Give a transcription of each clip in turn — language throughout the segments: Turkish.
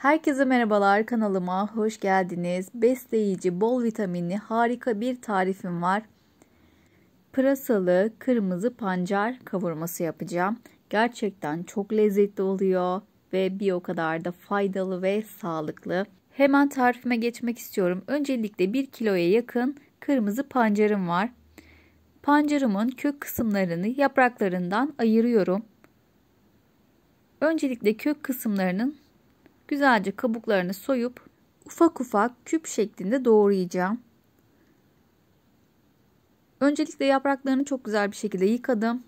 Herkese merhabalar kanalıma hoş geldiniz. Besleyici, bol vitaminli harika bir tarifim var. Pırasalı kırmızı pancar kavurması yapacağım. Gerçekten çok lezzetli oluyor ve bir o kadar da faydalı ve sağlıklı. Hemen tarifime geçmek istiyorum. Öncelikle 1 kiloya yakın kırmızı pancarım var. Pancarımın kök kısımlarını yapraklarından ayırıyorum. Öncelikle kök kısımlarının Güzelce kabuklarını soyup ufak ufak küp şeklinde doğrayacağım. Öncelikle yapraklarını çok güzel bir şekilde yıkadım.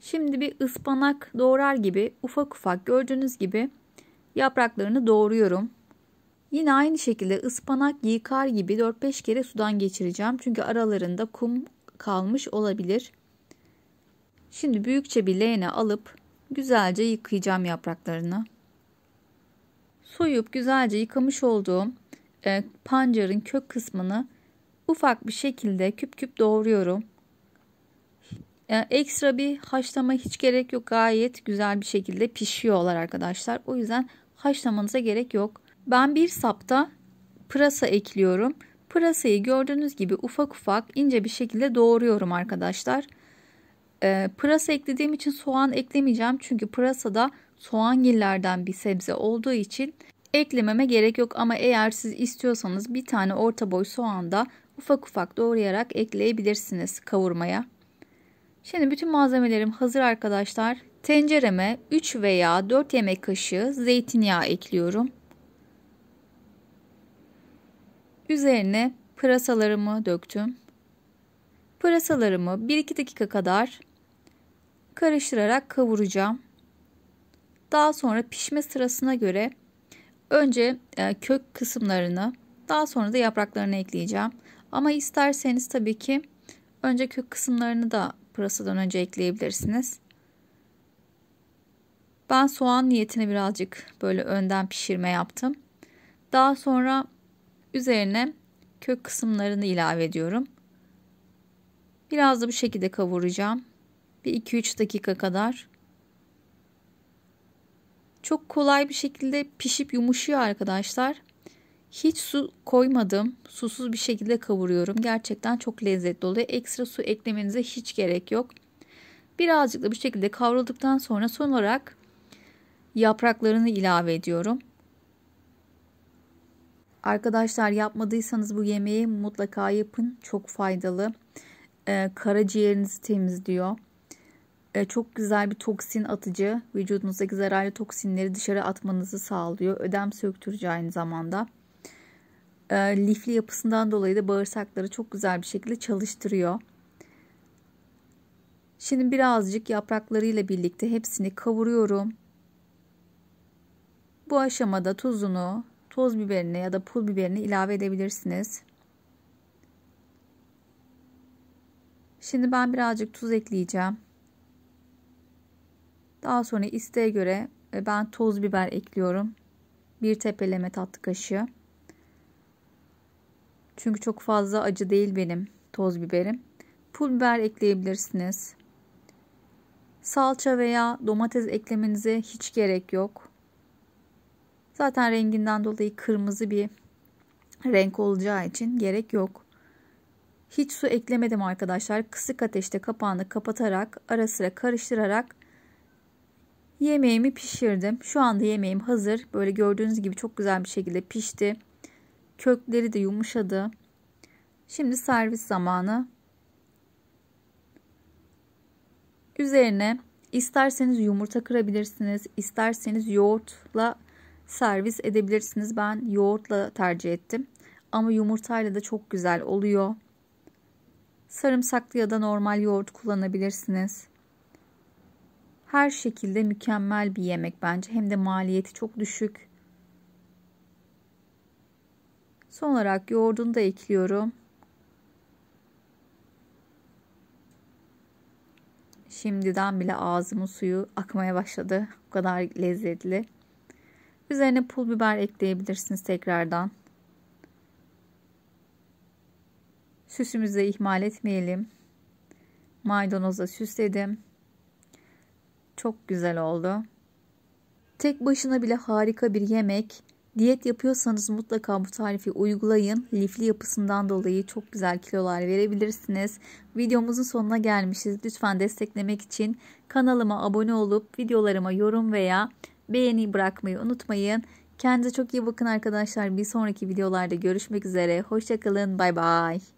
Şimdi bir ıspanak doğrar gibi ufak ufak gördüğünüz gibi yapraklarını doğruyorum. Yine aynı şekilde ıspanak yıkar gibi 4-5 kere sudan geçireceğim. Çünkü aralarında kum kalmış olabilir. Şimdi büyükçe bir leğene alıp güzelce yıkayacağım yapraklarını soyup güzelce yıkamış olduğum e, pancarın kök kısmını ufak bir şekilde küp küp doğruyorum. Yani e, ekstra bir haşlama hiç gerek yok. Gayet güzel bir şekilde pişiyorlar arkadaşlar. O yüzden haşlamanıza gerek yok. Ben bir sapta pırasa ekliyorum. Pırasayı gördüğünüz gibi ufak ufak ince bir şekilde doğruyorum arkadaşlar. Ee, pırasa eklediğim için soğan eklemeyeceğim. Çünkü pırasada soğangillerden bir sebze olduğu için eklememe gerek yok ama eğer siz istiyorsanız bir tane orta boy soğan da ufak ufak doğrayarak ekleyebilirsiniz kavurmaya. Şimdi bütün malzemelerim hazır arkadaşlar. Tencereme 3 veya 4 yemek kaşığı zeytinyağı ekliyorum. Üzerine pırasalarımı döktüm. Pırasalarımı 1-2 dakika kadar karıştırarak kavuracağım. Daha sonra pişme sırasına göre önce e, kök kısımlarını daha sonra da yapraklarını ekleyeceğim. Ama isterseniz tabii ki önce kök kısımlarını da pırasadan önce ekleyebilirsiniz. Ben soğan niyetine birazcık böyle önden pişirme yaptım. Daha sonra üzerine kök kısımlarını ilave ediyorum. Biraz da bu şekilde kavuracağım. Bir 2-3 dakika kadar çok kolay bir şekilde pişip yumuşuyor arkadaşlar. Hiç su koymadım. Susuz bir şekilde kavuruyorum. Gerçekten çok lezzetli oluyor. Ekstra su eklemenize hiç gerek yok. Birazcık da bu şekilde kavrulduktan sonra son olarak yapraklarını ilave ediyorum. Arkadaşlar yapmadıysanız bu yemeği mutlaka yapın. Çok faydalı. Ee, karaciğerinizi temizliyor. E, çok güzel bir toksin atıcı. Vücudunuzdaki zararlı toksinleri dışarı atmanızı sağlıyor. Ödem söktürücü aynı zamanda. E, lifli yapısından dolayı da bağırsakları çok güzel bir şekilde çalıştırıyor. Şimdi birazcık yapraklarıyla birlikte hepsini kavuruyorum. Bu aşamada tuzunu, toz biberini ya da pul biberini ilave edebilirsiniz. Şimdi ben birazcık tuz ekleyeceğim. Daha sonra isteğe göre e, ben toz biber ekliyorum. Bir tepeleme tatlı kaşığı. Çünkü çok fazla acı değil benim toz biberim. Pul biber ekleyebilirsiniz. Salça veya domates eklemenize hiç gerek yok. Zaten renginden dolayı kırmızı bir renk olacağı için gerek yok. Hiç su eklemedim arkadaşlar. Kısık ateşte kapağını kapatarak ara sıra karıştırarak Yemeğimi pişirdim. Şu anda yemeğim hazır. Böyle gördüğünüz gibi çok güzel bir şekilde pişti. Kökleri de yumuşadı. Şimdi servis zamanı. Üzerine isterseniz yumurta kırabilirsiniz, isterseniz yoğurtla servis edebilirsiniz. Ben yoğurtla tercih ettim. Ama yumurtayla da çok güzel oluyor. Sarımsaklı ya da normal yoğurt kullanabilirsiniz her şekilde mükemmel bir yemek bence. Hem de maliyeti çok düşük. Son olarak yoğurdunu da ekliyorum. Şimdiden bile ağzımın suyu akmaya başladı. Bu kadar lezzetli. Üzerine pul biber ekleyebilirsiniz tekrardan. Süsümüzü ihmal etmeyelim. Maydanozla süsledim. Çok güzel oldu. Tek başına bile harika bir yemek. Diyet yapıyorsanız mutlaka bu tarifi uygulayın. Lifli yapısından dolayı çok güzel kilolar verebilirsiniz. Videomuzun sonuna gelmişiz. Lütfen desteklemek için kanalıma abone olup videolarıma yorum veya beğeni bırakmayı unutmayın. Kendinize çok iyi bakın arkadaşlar. Bir sonraki videolarda görüşmek üzere. Hoşçakalın. Bay bay.